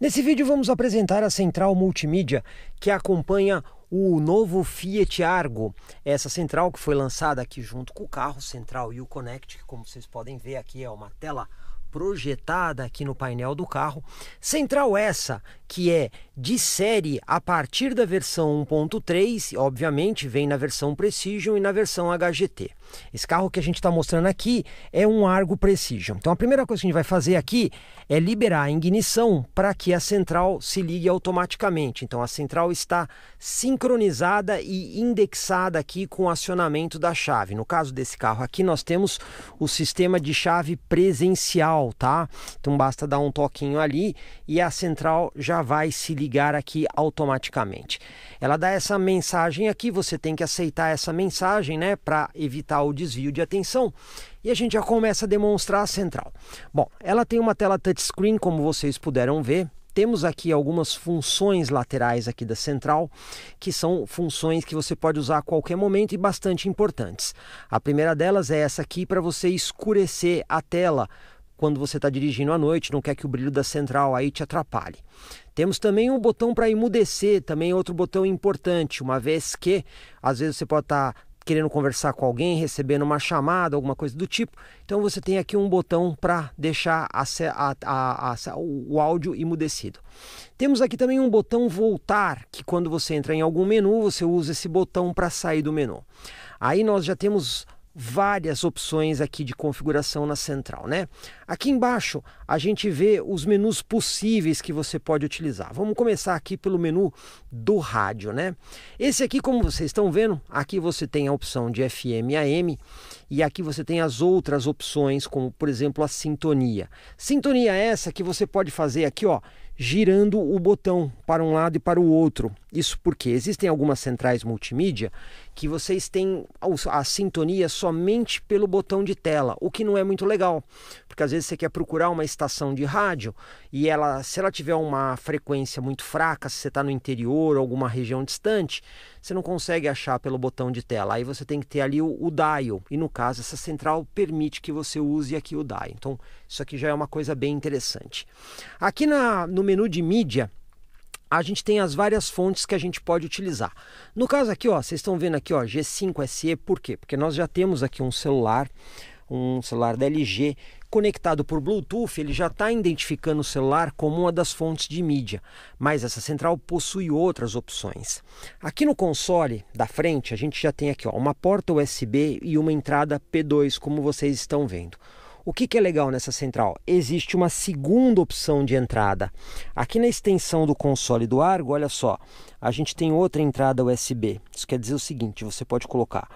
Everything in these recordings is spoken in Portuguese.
Nesse vídeo vamos apresentar a central multimídia que acompanha o novo Fiat Argo. Essa central que foi lançada aqui junto com o carro central e o Connect, que como vocês podem ver aqui é uma tela projetada aqui no painel do carro. Central essa que é de série a partir da versão 1.3, obviamente vem na versão Precision e na versão HGT. Esse carro que a gente está mostrando aqui é um Argo Precision. Então a primeira coisa que a gente vai fazer aqui é liberar a ignição para que a central se ligue automaticamente. Então a central está sincronizada e indexada aqui com o acionamento da chave. No caso desse carro aqui nós temos o sistema de chave presencial central, tá? Então basta dar um toquinho ali e a central já vai se ligar aqui automaticamente. Ela dá essa mensagem aqui, você tem que aceitar essa mensagem, né, para evitar o desvio de atenção. E a gente já começa a demonstrar a central. Bom, ela tem uma tela touchscreen, como vocês puderam ver, temos aqui algumas funções laterais aqui da central, que são funções que você pode usar a qualquer momento e bastante importantes. A primeira delas é essa aqui para você escurecer a tela quando você está dirigindo à noite, não quer que o brilho da central aí te atrapalhe. Temos também um botão para emudecer, também outro botão importante, uma vez que às vezes você pode estar tá querendo conversar com alguém, recebendo uma chamada, alguma coisa do tipo. Então você tem aqui um botão para deixar a, a, a, o áudio emudecido. Temos aqui também um botão voltar, que quando você entra em algum menu, você usa esse botão para sair do menu. Aí nós já temos várias opções aqui de configuração na central, né? Aqui embaixo a gente vê os menus possíveis que você pode utilizar. Vamos começar aqui pelo menu do rádio, né? Esse aqui, como vocês estão vendo, aqui você tem a opção de FM AM e aqui você tem as outras opções, como por exemplo a sintonia. Sintonia é essa que você pode fazer aqui, ó, girando o botão para um lado e para o outro. Isso porque existem algumas centrais multimídia que vocês têm a sintonia somente pelo botão de tela, o que não é muito legal, porque às vezes você quer procurar uma estação de rádio e ela, se ela tiver uma frequência muito fraca, se você está no interior ou alguma região distante, você não consegue achar pelo botão de tela. Aí você tem que ter ali o, o dial, e no caso essa central permite que você use aqui o dial. Então isso aqui já é uma coisa bem interessante. Aqui na, no menu de mídia a gente tem as várias fontes que a gente pode utilizar. No caso aqui, ó, vocês estão vendo aqui, ó, G5 SE, por quê? Porque nós já temos aqui um celular, um celular da LG conectado por Bluetooth, ele já está identificando o celular como uma das fontes de mídia, mas essa central possui outras opções. Aqui no console da frente, a gente já tem aqui ó, uma porta USB e uma entrada P2, como vocês estão vendo. O que, que é legal nessa central? Existe uma segunda opção de entrada. Aqui na extensão do console do Argo, olha só, a gente tem outra entrada USB. Isso quer dizer o seguinte, você pode colocar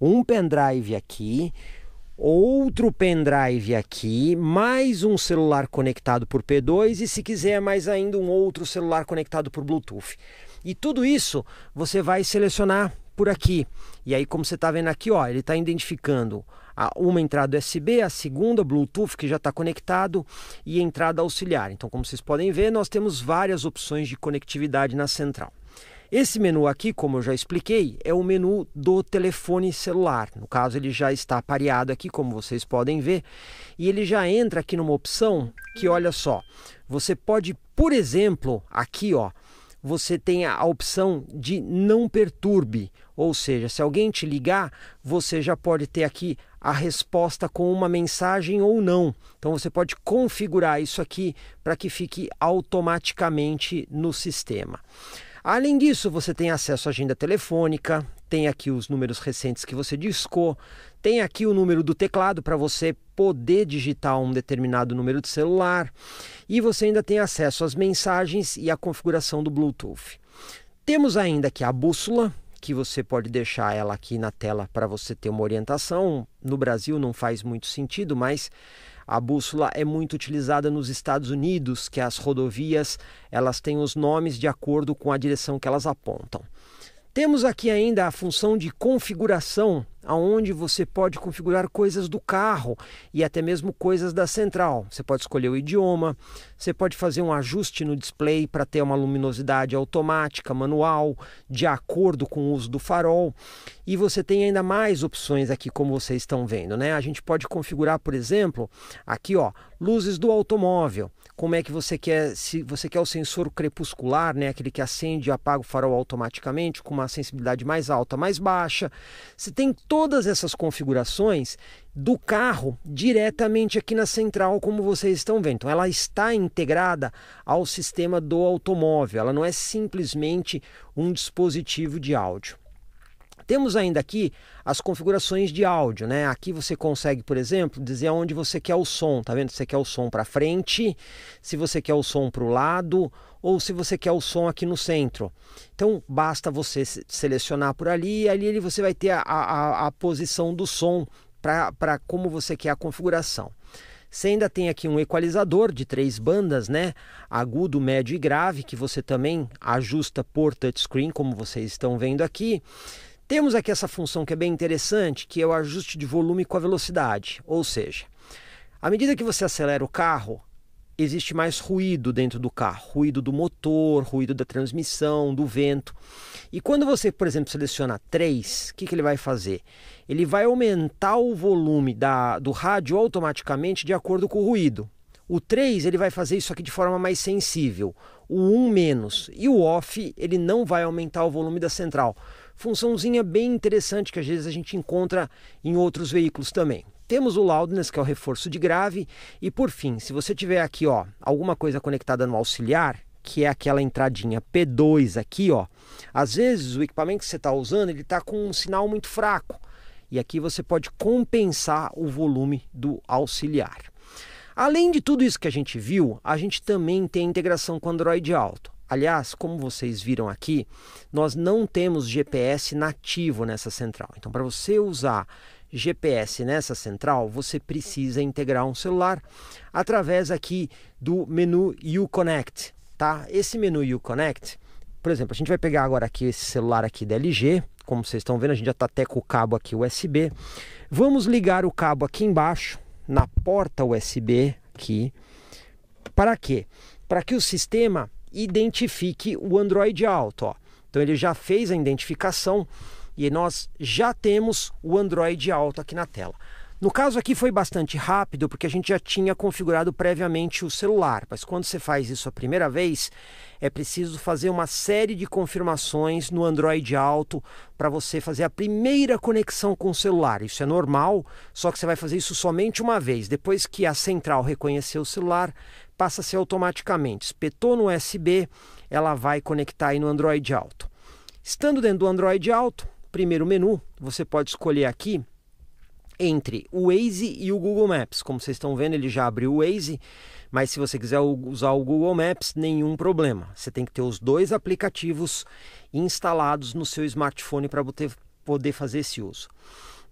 um pendrive aqui, outro pendrive aqui, mais um celular conectado por P2 e se quiser mais ainda um outro celular conectado por Bluetooth. E tudo isso você vai selecionar por aqui. E aí como você está vendo aqui, ó, ele está identificando uma entrada USB, a segunda Bluetooth que já está conectado e entrada auxiliar. Então, como vocês podem ver, nós temos várias opções de conectividade na central. Esse menu aqui, como eu já expliquei, é o menu do telefone celular. No caso, ele já está pareado aqui, como vocês podem ver, e ele já entra aqui numa opção que, olha só, você pode, por exemplo, aqui, ó, você tem a opção de não perturbe, ou seja, se alguém te ligar, você já pode ter aqui a resposta com uma mensagem ou não. Então você pode configurar isso aqui para que fique automaticamente no sistema. Além disso, você tem acesso à agenda telefônica, tem aqui os números recentes que você discou, tem aqui o número do teclado para você poder digitar um determinado número de celular e você ainda tem acesso às mensagens e à configuração do Bluetooth. Temos ainda aqui a bússola, que você pode deixar ela aqui na tela para você ter uma orientação. No Brasil não faz muito sentido, mas a bússola é muito utilizada nos Estados Unidos, que as rodovias elas têm os nomes de acordo com a direção que elas apontam. Temos aqui ainda a função de configuração aonde você pode configurar coisas do carro e até mesmo coisas da central. Você pode escolher o idioma, você pode fazer um ajuste no display para ter uma luminosidade automática, manual, de acordo com o uso do farol. E você tem ainda mais opções aqui, como vocês estão vendo, né? A gente pode configurar, por exemplo, aqui ó, luzes do automóvel. Como é que você quer, se você quer o sensor crepuscular, né, aquele que acende e apaga o farol automaticamente com uma sensibilidade mais alta, mais baixa. Você tem todo todas essas configurações do carro diretamente aqui na central, como vocês estão vendo. Então, ela está integrada ao sistema do automóvel, ela não é simplesmente um dispositivo de áudio. Temos ainda aqui as configurações de áudio, né? Aqui você consegue, por exemplo, dizer onde você quer o som, tá vendo? Se você quer o som para frente, se você quer o som para o lado ou se você quer o som aqui no centro. Então basta você selecionar por ali e ali você vai ter a, a, a posição do som para como você quer a configuração. Você ainda tem aqui um equalizador de três bandas, né? Agudo, médio e grave, que você também ajusta por touchscreen, como vocês estão vendo aqui. Temos aqui essa função que é bem interessante, que é o ajuste de volume com a velocidade. Ou seja, à medida que você acelera o carro, existe mais ruído dentro do carro, ruído do motor, ruído da transmissão, do vento. E quando você, por exemplo, seleciona 3, o que, que ele vai fazer? Ele vai aumentar o volume da, do rádio automaticamente de acordo com o ruído. O 3 ele vai fazer isso aqui de forma mais sensível, o 1 menos. E o off ele não vai aumentar o volume da central funçãozinha bem interessante que às vezes a gente encontra em outros veículos também. Temos o loudness, que é o reforço de grave, e por fim, se você tiver aqui, ó, alguma coisa conectada no auxiliar, que é aquela entradinha P2 aqui, ó. Às vezes o equipamento que você está usando, ele está com um sinal muito fraco. E aqui você pode compensar o volume do auxiliar. Além de tudo isso que a gente viu, a gente também tem integração com Android Auto. Aliás, como vocês viram aqui, nós não temos GPS nativo nessa central. Então, para você usar GPS nessa central, você precisa integrar um celular através aqui do menu Uconnect, tá? Esse menu Uconnect, por exemplo, a gente vai pegar agora aqui esse celular aqui da LG, como vocês estão vendo, a gente já está até com o cabo aqui USB. Vamos ligar o cabo aqui embaixo, na porta USB aqui. Para quê? Para que o sistema identifique o Android Auto. Ó. Então ele já fez a identificação e nós já temos o Android Auto aqui na tela. No caso aqui foi bastante rápido, porque a gente já tinha configurado previamente o celular, mas quando você faz isso a primeira vez, é preciso fazer uma série de confirmações no Android Auto para você fazer a primeira conexão com o celular. Isso é normal, só que você vai fazer isso somente uma vez. Depois que a central reconhecer o celular, passa a ser automaticamente. Espetou no USB, ela vai conectar aí no Android Auto. Estando dentro do Android Auto, primeiro menu, você pode escolher aqui entre o Waze e o Google Maps. Como vocês estão vendo, ele já abriu o Waze, mas se você quiser usar o Google Maps, nenhum problema. Você tem que ter os dois aplicativos instalados no seu smartphone para poder fazer esse uso.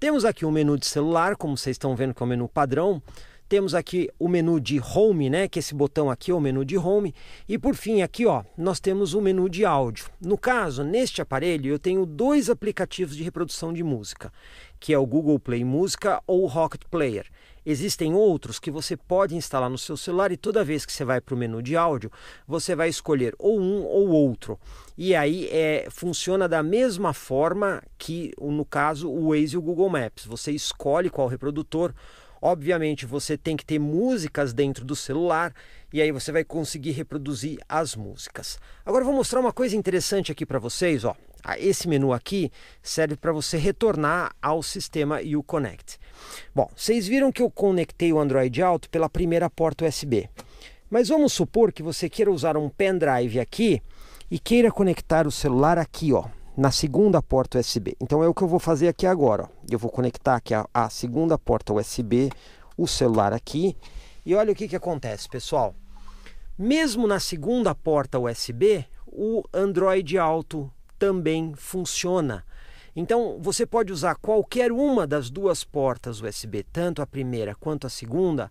Temos aqui o um menu de celular, como vocês estão vendo que é o um menu padrão. Temos aqui o menu de Home, né? Que esse botão aqui é o menu de Home. E por fim, aqui ó, nós temos o menu de áudio. No caso, neste aparelho, eu tenho dois aplicativos de reprodução de música, que é o Google Play Música ou o Rocket Player. Existem outros que você pode instalar no seu celular e toda vez que você vai para o menu de áudio, você vai escolher ou um ou outro. E aí é, funciona da mesma forma que, no caso, o Waze e o Google Maps. Você escolhe qual reprodutor Obviamente, você tem que ter músicas dentro do celular e aí você vai conseguir reproduzir as músicas. Agora vou mostrar uma coisa interessante aqui para vocês, ó. Ah, esse menu aqui serve para você retornar ao sistema Uconnect. Bom, vocês viram que eu conectei o Android Auto pela primeira porta USB. Mas vamos supor que você queira usar um pendrive aqui e queira conectar o celular aqui, ó, na segunda porta USB. Então é o que eu vou fazer aqui agora. Ó. Eu vou conectar aqui a, a, segunda porta USB, o celular aqui. E olha o que, que acontece, pessoal. Mesmo na segunda porta USB, o Android Auto também funciona. Então você pode usar qualquer uma das duas portas USB, tanto a primeira quanto a segunda,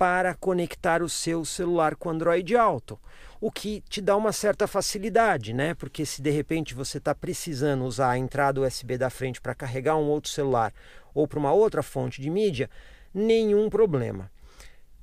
para conectar o seu celular com Android Auto, o que te dá uma certa facilidade, né? Porque se de repente você está precisando usar a entrada USB da frente para carregar um outro celular ou para uma outra fonte de mídia, nenhum problema.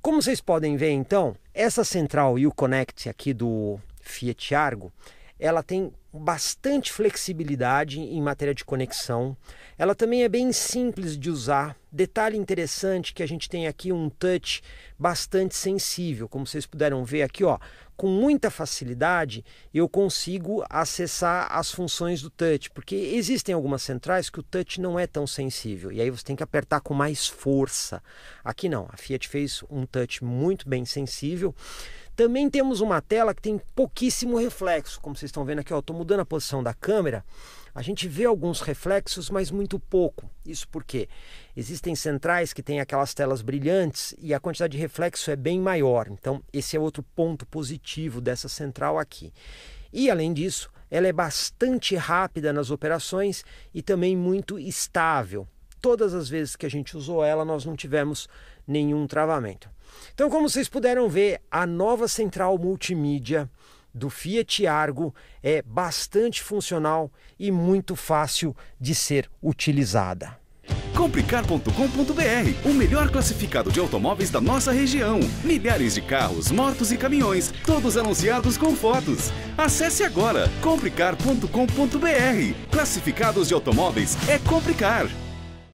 Como vocês podem ver, então, essa central e o Connect aqui do Fiat Argo ela tem bastante flexibilidade em matéria de conexão. Ela também é bem simples de usar. Detalhe interessante que a gente tem aqui um touch bastante sensível, como vocês puderam ver aqui, ó, com muita facilidade eu consigo acessar as funções do touch, porque existem algumas centrais que o touch não é tão sensível e aí você tem que apertar com mais força. Aqui não, a Fiat fez um touch muito bem sensível. Também temos uma tela que tem pouquíssimo reflexo, como vocês estão vendo aqui, estou mudando a posição da câmera. A gente vê alguns reflexos, mas muito pouco. Isso porque existem centrais que têm aquelas telas brilhantes e a quantidade de reflexo é bem maior. Então, esse é outro ponto positivo dessa central aqui. E além disso, ela é bastante rápida nas operações e também muito estável. Todas as vezes que a gente usou ela, nós não tivemos nenhum travamento. Então, como vocês puderam ver, a nova central multimídia do Fiat Argo é bastante funcional e muito fácil de ser utilizada. Complicar.com.br, o melhor classificado de automóveis da nossa região. Milhares de carros, motos e caminhões, todos anunciados com fotos. Acesse agora complicar.com.br. Classificados de automóveis é complicar.